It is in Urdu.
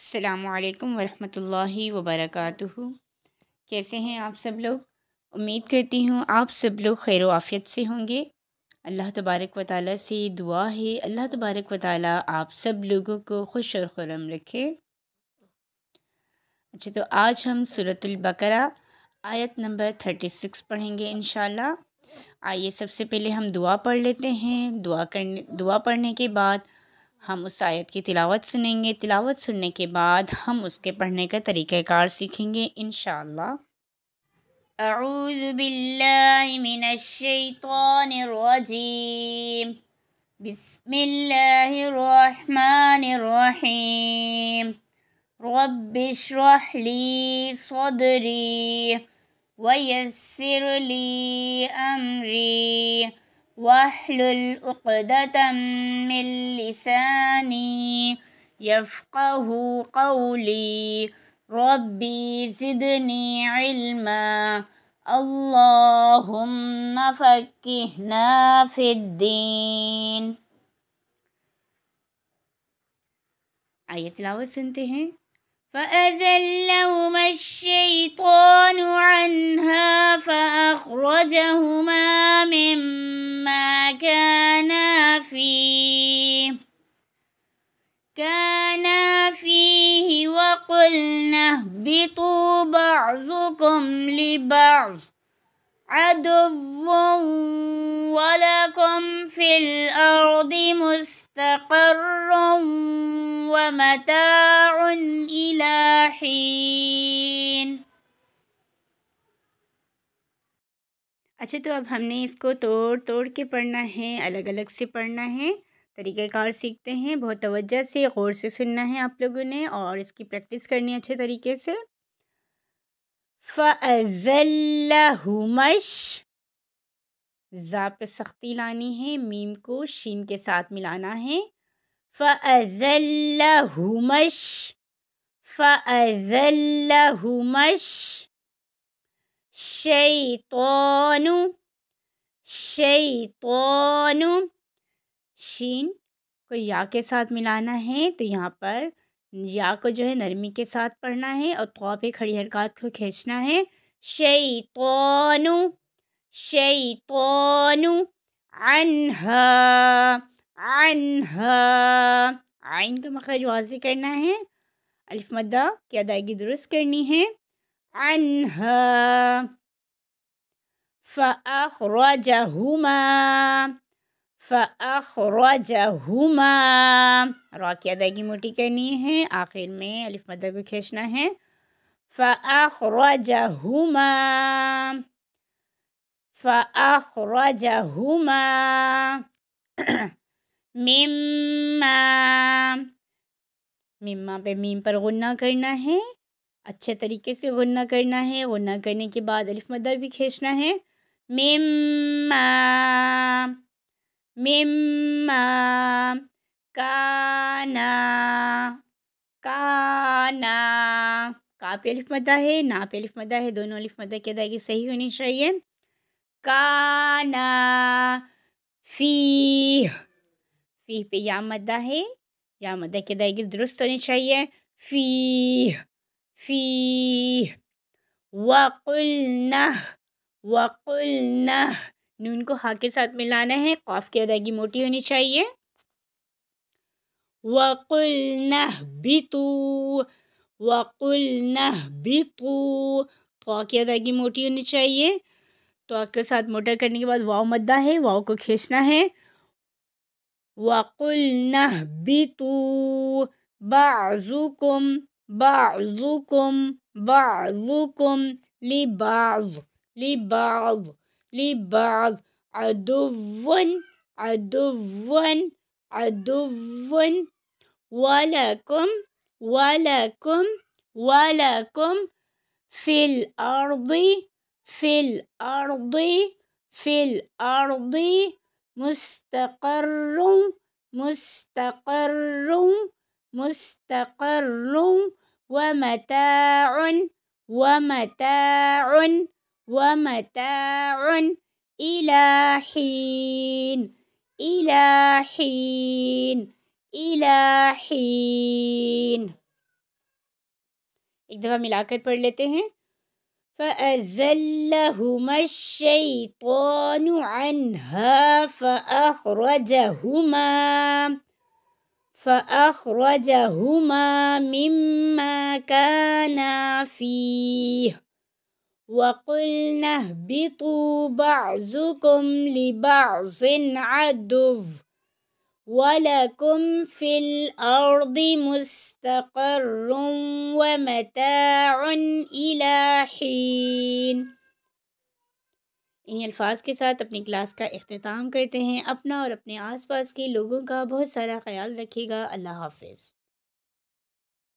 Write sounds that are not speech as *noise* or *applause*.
السلام علیکم ورحمۃ اللہ وبرکاتہ کیسے ہیں آپ سب لوگ امید کرتی ہوں آپ سب لوگ خیر و آفیت سے ہوں گے اللہ تبارک و تعالیٰ سے دعا ہے اللہ تبارک و تعالیٰ آپ سب لوگوں کو خوش اور خرم رکھے اچھا تو آج ہم صورت البقرا آیت نمبر تھرٹی سکس پڑھیں گے انشاءاللہ آئیے سب سے پہلے ہم دعا پڑھ لیتے ہیں دعا کرنے دعا پڑھنے کے بعد ہم اس آیت کی تلاوت سنیں گے تلاوت سننے کے بعد ہم اس کے پڑھنے کا طریقہ کار سیکھیں گے انشاءاللہ اعوذ باللہ من الشیطان الرجیم بسم اللہ الرحمن الرحیم رب لی امری ویسر لی امری واحلل عقدة من لساني يفقه قولي ربي زدني علما اللهم فكهنا في الدين آية تلاوة سنتي हैं فأزلهما الشيطان عنها فأخرجهما مما ما كان فيه كان فيه وقلنا اهبطوا بعضكم لبعض عدو ولكم في الأرض مستقر ومتاع إلى حين اچھا تو اب ہم نے اس کو توڑ توڑ کے پڑھنا ہے الگ الگ سے پڑھنا ہے طریقہ کار سیکھتے ہیں بہت توجہ سے غور سے سننا ہے آپ لوگوں نے اور اس کی پریکٹس کرنی ہے اچھے طریقے سے فَأَزَلَّهُمَشْ از پہ سختی لانی ہے میم کو شین کے ساتھ ملانا ہے فَأَزَلَّهُمَشْ فَأَذَلَّهُمَشْ شیطان شیطان شین کو یا کے ساتھ ملانا ہے تو یہاں پر یا کو جو ہے نرمی کے ساتھ پڑھنا ہے اور تو پہ کھڑی حرکات کو کھینچنا ہے شیطان شیطان عنہا عنہا عین کا مخرج واضح کرنا ہے الف مدہ کی ادائیگی درست کرنی ہے عنها فأخرجهما فأخرجهما را کی ادائیگی موٹی کرنی ہے آخر میں الف مدر کو کھینچنا ہے فأخرجهما فأخرجهما *clears throat* مما مما پہ میم پر غنہ کرنا ہے اچھے طریقے سے غنہ کرنا ہے غنہ کرنے کے بعد الف مدہ بھی کھینچنا ہے مم کا کانا کانا کا پہ مدہ ہے نا پہ مدہ ہے دونوں مدہ کی ادائیگی صحیح ہونی چاہیے کانا فی فی پہ یا مدہ ہے یا مدہ کے ادائیگی درست ہونی چاہیے فی فی وقل نہ نون کو ہاں کے ساتھ ملانا ہے قاف کی ادائیگی موٹی ہونی چاہیے وقل نہ بتو تو وقل نہ کی ادائیگی موٹی ہونی چاہیے تو کے ساتھ موٹا کرنے کے بعد واؤ مدہ ہے واؤ کو کھینچنا ہے وقل نہ بی بعضكم بعضكم لبعض لبعض لبعض عدو عدو عدو ولكم ولكم ولكم في الأرض في الأرض في الأرض مستقر مستقر مستقر ومتاع ومتاع ومتاع إلى حين إلى حين إلى حين एक दफ़ा मिलाकर पढ़ लेते हैं فأزلهما الشيطان عنها فأخرجهما فأخرجهما مما كان فيه وقلنا اهبطوا بعضكم لبعض عدو ولكم في الأرض مستقر ومتاع إلى حين انہیں الفاظ کے ساتھ اپنی کلاس کا اختتام کرتے ہیں اپنا اور اپنے آس پاس کے لوگوں کا بہت سارا خیال رکھیے گا اللہ حافظ